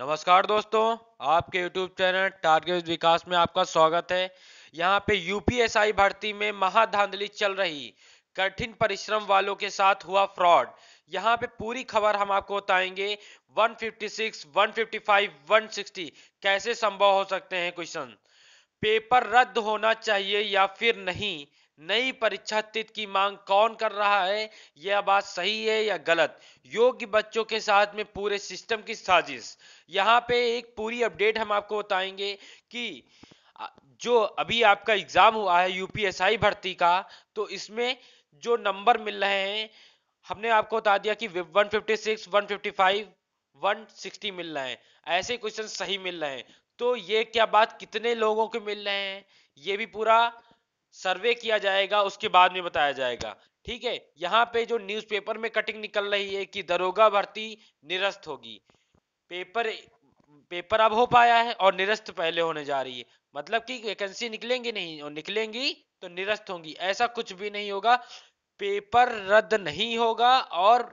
नमस्कार दोस्तों आपके YouTube चैनल टारगेट विकास में आपका स्वागत है यहाँ पे यूपीएसआई भर्ती में महाधांधली चल रही कठिन परिश्रम वालों के साथ हुआ फ्रॉड यहाँ पे पूरी खबर हम आपको बताएंगे 156, 155, 160 कैसे संभव हो सकते हैं क्वेश्चन पेपर रद्द होना चाहिए या फिर नहीं नई परीक्षा तिथि की मांग कौन कर रहा है यह बात सही है या गलत योग्य बच्चों के साथ में पूरे सिस्टम की साजिश यहाँ पे एक पूरी अपडेट हम आपको बताएंगे कि जो अभी आपका एग्जाम हुआ है यूपीएसआई भर्ती का तो इसमें जो नंबर मिल रहे हैं हमने आपको बता दिया कि 156, 155, 160 मिल रहे हैं ऐसे क्वेश्चन सही मिल रहे हैं तो ये क्या बात कितने लोगों के मिल रहे हैं ये भी पूरा सर्वे किया जाएगा उसके बाद में बताया जाएगा ठीक है यहाँ पे जो न्यूज़पेपर में कटिंग निकल रही है कि दरोगा भर्ती निरस्त होगी पेपर पेपर अब हो पाया है और निरस्त पहले होने जा रही है मतलब कि वैकेंसी निकलेंगी नहीं और निकलेंगी तो निरस्त होंगी ऐसा कुछ भी नहीं होगा पेपर रद्द नहीं होगा और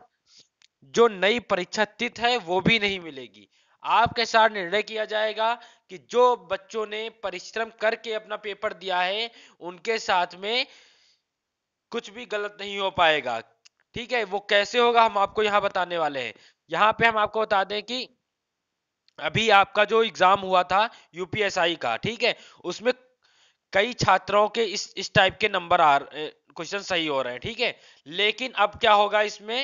जो नई परीक्षा तिथ है वो भी नहीं मिलेगी आपके साथ निर्णय किया जाएगा कि जो बच्चों ने परिश्रम करके अपना पेपर दिया है उनके साथ में कुछ भी गलत नहीं हो पाएगा ठीक है वो कैसे होगा हम आपको यहाँ बताने वाले हैं यहाँ पे हम आपको बता दें कि अभी आपका जो एग्जाम हुआ था यूपीएसआई का ठीक है उसमें कई छात्रों के इस इस टाइप के नंबर आ क्वेश्चन सही हो रहे हैं ठीक है लेकिन अब क्या होगा इसमें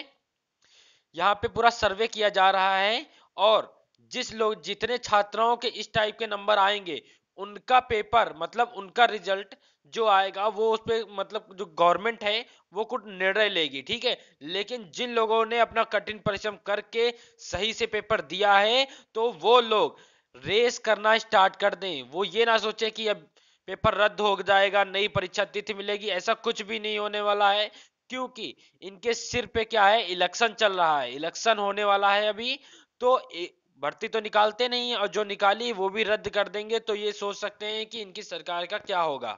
यहाँ पे पूरा सर्वे किया जा रहा है और जिस लोग जितने छात्राओं के इस टाइप के नंबर आएंगे उनका पेपर मतलब उनका रिजल्ट जो आएगा वो उस पर मतलब जो गवर्नमेंट है वो कुछ निर्णय लेगी ठीक है लेकिन जिन लोगों ने अपना कठिन परिश्रम करके सही से पेपर दिया है तो वो लोग रेस करना स्टार्ट कर दें वो ये ना सोचे कि अब पेपर रद्द हो जाएगा नई परीक्षा तिथि मिलेगी ऐसा कुछ भी नहीं होने वाला है क्योंकि इनके सिर पे क्या है इलेक्शन चल रहा है इलेक्शन होने वाला है अभी तो भर्ती तो निकालते नहीं और जो निकाली वो भी रद्द कर देंगे तो ये सोच सकते हैं कि इनकी सरकार का क्या होगा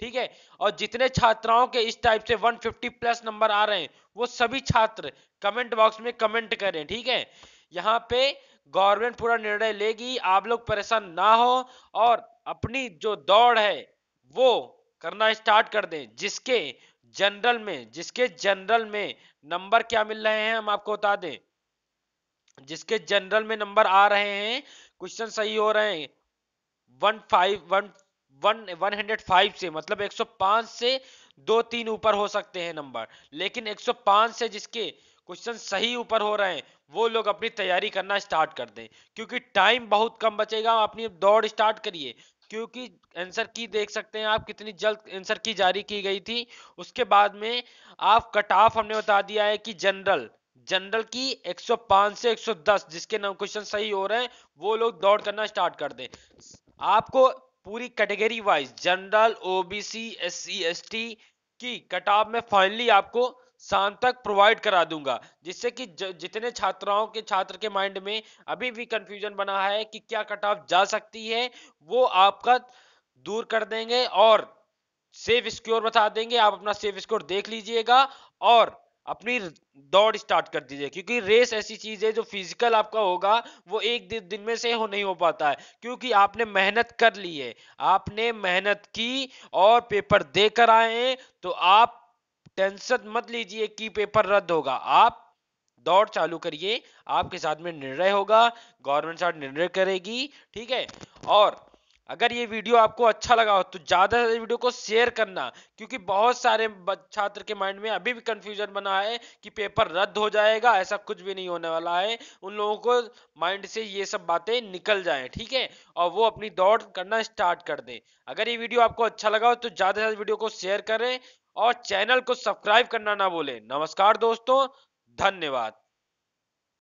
ठीक है और जितने छात्राओं के इस टाइप से 150 प्लस नंबर आ रहे हैं वो सभी छात्र कमेंट बॉक्स में कमेंट करें ठीक है यहाँ पे गवर्नमेंट पूरा निर्णय लेगी आप लोग परेशान ना हो और अपनी जो दौड़ है वो करना स्टार्ट कर दें जिसके जनरल में जिसके जनरल में नंबर क्या मिल रहे हैं हम आपको बता दें जिसके जनरल में नंबर आ रहे हैं क्वेश्चन सही हो रहे हैं one five one one one hundred five से मतलब एक सौ पांच से दो तीन ऊपर हो सकते हैं नंबर लेकिन एक सौ पांच से जिसके क्वेश्चन सही ऊपर हो रहे हैं वो लोग अपनी तैयारी करना स्टार्ट कर दें क्योंकि टाइम बहुत कम बचेगा अपनी दौड़ स्टार्ट करिए क्योंकि आंसर की देख सकते हैं आप कितनी जल्द आंसर की जारी की गई थी उसके बाद में आप कट ऑफ हमने बता दिया है कि जनरल जनरल की 105 से 110 जिसके नाम क्वेश्चन सही हो रहे हैं वो लोग दौड़ करना स्टार्ट कर दें आपको पूरी category wise general OBC SC ST की कटाव में फाइनली आपको शाम तक प्रोवाइड करा दूंगा जिससे कि जितने छात्राओं के छात्र के माइंड में अभी भी कंफ्यूजन बना है कि क्या कट ऑफ जा सकती है वो आपका दूर कर देंगे और सेफ स्कोर बता देंगे आप अपना सेफ स्कोर देख लीजिएगा और अपनी दौड़ स्टार्ट कर दीजिए क्योंकि रेस ऐसी चीज है जो फिजिकल आपका होगा वो एक दिन में से हो नहीं हो पाता है क्योंकि आपने मेहनत कर ली है आपने मेहनत की और पेपर देकर आए हैं तो आप टेंशन मत लीजिए कि पेपर रद्द होगा आप दौड़ चालू करिए आपके साथ में निर्णय होगा गवर्नमेंट साथ निर्णय करेगी ठीक है और अगर ये वीडियो आपको अच्छा लगा हो तो ज़्यादा से वीडियो को शेयर करना क्योंकि बहुत सारे छात्र के माइंड में अभी भी कंफ्यूजन बना है कि पेपर रद्द हो जाएगा ऐसा कुछ भी नहीं होने वाला है उन लोगों को माइंड से ये सब बातें निकल जाए ठीक है और वो अपनी दौड़ करना स्टार्ट कर दे अगर ये वीडियो आपको अच्छा लगा हो तो ज़्यादा से ज़्यादा वीडियो को शेयर करें और चैनल को सब्सक्राइब करना ना बोले नमस्कार दोस्तों धन्यवाद